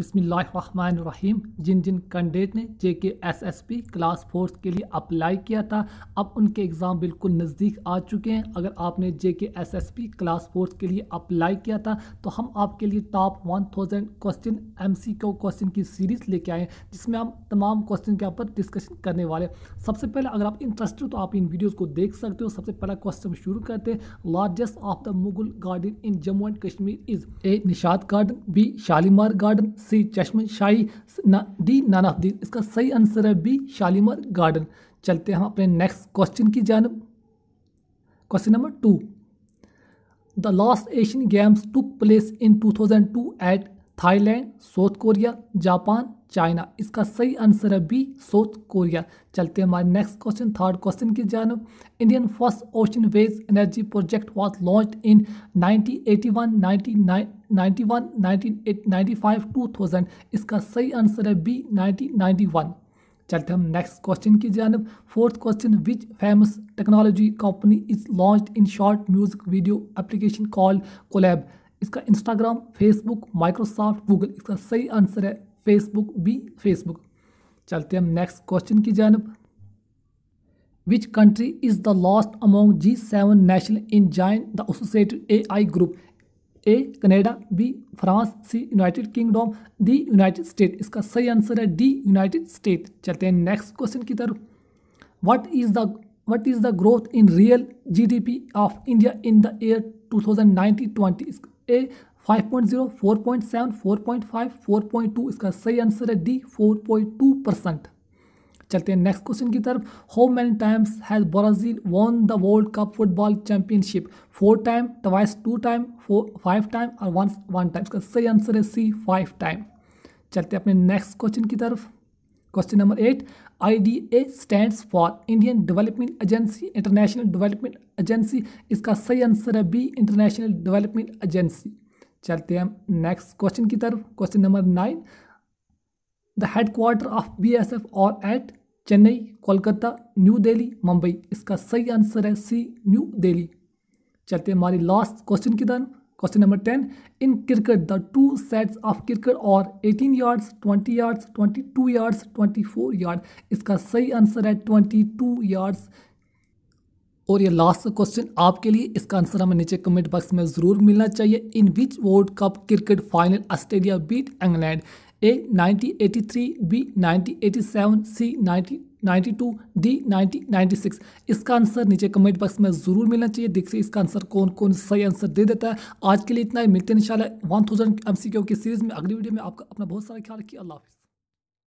बसमीम जिन जिन कैंडिडेट ने J K S S P class fourth के लिए अप्लाई किया था अब उनके एग्ज़ाम बिल्कुल नज़दीक आ चुके हैं अगर आपने J K S S P class fourth के लिए अप्लाई किया था तो हम आपके लिए top one thousand question M C Q question की सीरीज़ लेके आए हैं जिसमें हम तमाम क्वेश्चन के यहाँ पर डिस्कशन करने वाले सबसे पहले अगर आप इंटरेस्ट हो तो आप इन वीडियोज़ को देख सकते हो सबसे पहला क्वेश्चन शुरू करते हैं largest of the Mughal garden in Jammu and Kashmir is A Nishat garden B Shalimar garden C Chashme Shahi ना, डी नान दी इसका सही आंसर है बी शालीमार गार्डन चलते हम अपने नेक्स्ट क्वेश्चन की जानब question number two the last Asian games took place in 2002 at Thailand South Korea Japan China इसका सही आंसर है बी साउथ कोरिया चलते हैं हमारे नेक्स्ट क्वेश्चन थर्ड क्वेश्चन की जानब Indian first ocean wave energy project was launch in 1981, 99, five two thousand इसका सही आंसर है बी 1991 चलते हम नेक्स्ट क्वेश्चन की जानब fourth question which famous technology company is launch in short music video application call Collab इसका Instagram Facebook Microsoft Google इसका सही आंसर है फेसबुक बी फेसबुक चलते हम नेक्स्ट क्वेश्चन की जानब which country is the last among G seven national in join the associated A I group A Canada B France C United Kingdom D United State इसका सही answer है D United state चलते हैं next question की तरफ what is the what is the growth in real GDP of India in the year 2019-20 A 5.0, 4.7, 4.5, 4.2 इसका सही answer है डी 4.2 परसेंट चलते हैं नेक्स्ट क्वेश्चन की तरफ how many times has Brazil won the world cup football championship four time twice two time four five time और one one time इसका सही आंसर है सी फाइव टाइम चलते हैं अपने नेक्स्ट क्वेश्चन की तरफ question number eight I D A stand for Indian development agency international development agency इसका सही आंसर है बी इंटरनेशनल डेवलपमेंट एजेंसी चलते हैं हम नेक्स्ट क्वेश्चन की तरफ question number nine the headquarter of B S F are at Chennai Kolkata new Delhi Mumbai इसका सही आंसर है सी न्यू दिल्ली चलते हैं हमारी लास्ट क्वेश्चन की तरफ question number ten in cricket the two sets of cricket are eighteen yards twenty yards twenty two yards twenty four yard इसका सही आंसर है ट्वेंटी टू यार्ड्स और ये लास्ट क्वेश्चन आपके लिए इसका आंसर हमें नीचे कमेंट बॉक्स में ज़रूर मिलना चाहिए in which world cup cricket final Australia beat England A 1983 B 1987 C 90 two D 1996 इसका आंसर नीचे कमेंट बॉक्स में ज़रूर मिलना चाहिए देखिए इसका आंसर कौन कौन सही आंसर दे देता है आज के लिए इतना ही मिलते हैं इंशाल्लाह थाउजेंड एमसीक्यू की सीरीज़ में अगली वीडियो में आपका अपना बहुत सारा ख्याल रखिए अल्लाह हाफिज़